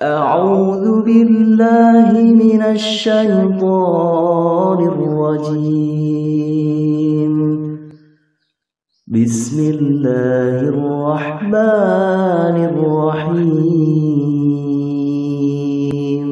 أعوذ بالله من الشيطان الرجيم بسم الله الرحمن الرحيم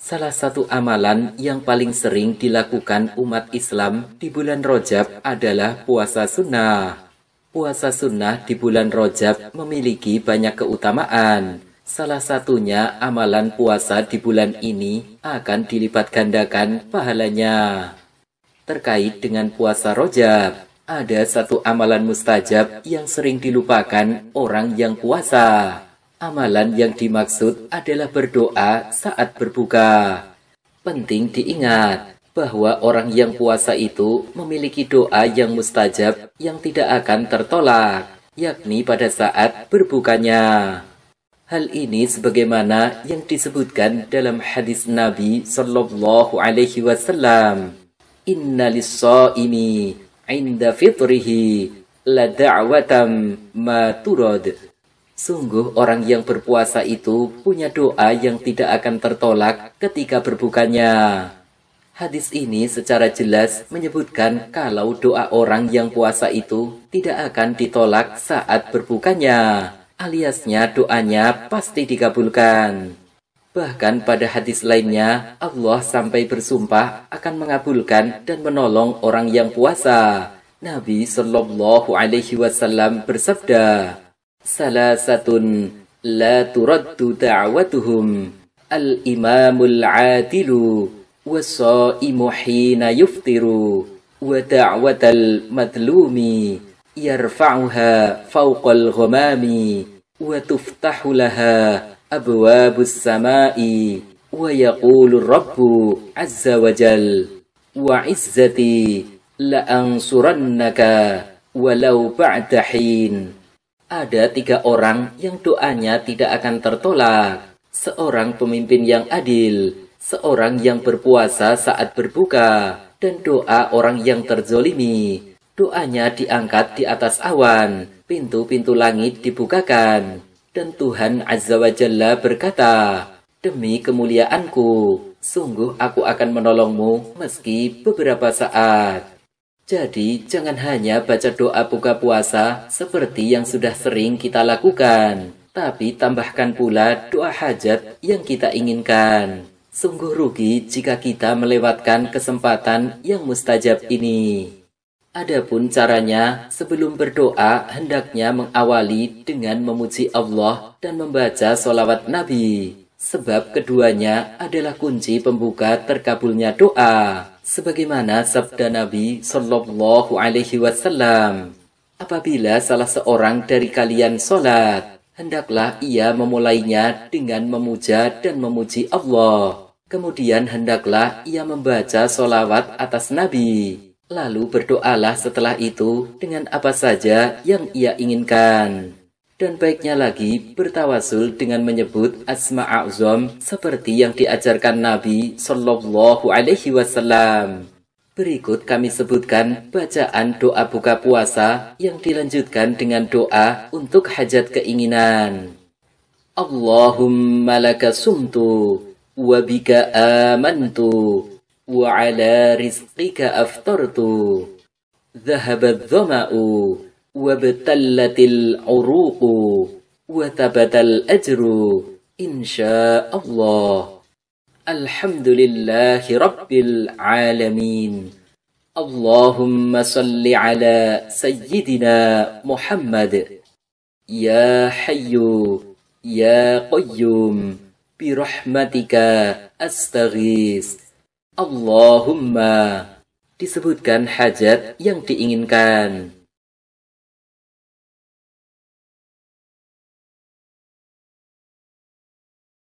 Salah satu amalan yang paling sering dilakukan umat Islam di bulan Rojab adalah puasa sunnah. Puasa sunnah di bulan Rojab memiliki banyak keutamaan, Salah satunya amalan puasa di bulan ini akan dilipat gandakan pahalanya. Terkait dengan puasa rojab, ada satu amalan mustajab yang sering dilupakan orang yang puasa. Amalan yang dimaksud adalah berdoa saat berbuka. Penting diingat bahwa orang yang puasa itu memiliki doa yang mustajab yang tidak akan tertolak, yakni pada saat berbukanya. Hal ini sebagaimana yang disebutkan dalam hadis Nabi Sallallahu Alaihi Wasallam. Inna lissaimi inda fitrihi la da'watam ma turad. Sungguh orang yang berpuasa itu punya doa yang tidak akan tertolak ketika berbukanya. Hadis ini secara jelas menyebutkan kalau doa orang yang puasa itu tidak akan ditolak saat berbukanya aliasnya doanya pasti dikabulkan. Bahkan pada hadis lainnya, Allah sampai bersumpah akan mengabulkan dan menolong orang yang puasa. Nabi Shallallahu Alaihi Wasallam bersabda, salah satu la turaddu da'watuhum al imamul adilu wasaimu hina yuftiru wa da'watal madlumi yarfa'uha fawqal الغمام wa tuftahu laha abwabus samai wa عز rabbu azza wa jal wa izzati la ansurannaka walau ba'da hin ada tiga orang yang doanya tidak akan tertolak. Seorang pemimpin yang adil, seorang yang berpuasa saat berbuka, dan doa orang yang terzolimi. Doanya diangkat di atas awan, pintu-pintu langit dibukakan, dan Tuhan Azza wa Jalla berkata, Demi kemuliaanku, sungguh aku akan menolongmu meski beberapa saat. Jadi, jangan hanya baca doa buka puasa seperti yang sudah sering kita lakukan, tapi tambahkan pula doa hajat yang kita inginkan. Sungguh rugi jika kita melewatkan kesempatan yang mustajab ini. Adapun caranya, sebelum berdoa hendaknya mengawali dengan memuji Allah dan membaca solawat Nabi. Sebab keduanya adalah kunci pembuka terkabulnya doa. Sebagaimana sabda Nabi Shallallahu Alaihi Wasallam, apabila salah seorang dari kalian sholat, hendaklah ia memulainya dengan memuja dan memuji Allah. Kemudian hendaklah ia membaca solawat atas Nabi Lalu berdoalah setelah itu dengan apa saja yang ia inginkan. Dan baiknya lagi bertawasul dengan menyebut asma a'zom seperti yang diajarkan Nabi Shallallahu Alaihi Wasallam. Berikut kami sebutkan bacaan doa buka puasa yang dilanjutkan dengan doa untuk hajat keinginan. Allahumma laka sumtu, wabika amantu, وعلى رزقك أفطرت ذهب الظمأ وابتلت العروق وثبت الأجر إن شاء الله الحمد لله رب العالمين اللهم صل على سيدنا محمد يا حي يا قيوم برحمتك أستغيث Allahumma disebutkan hajat yang diinginkan.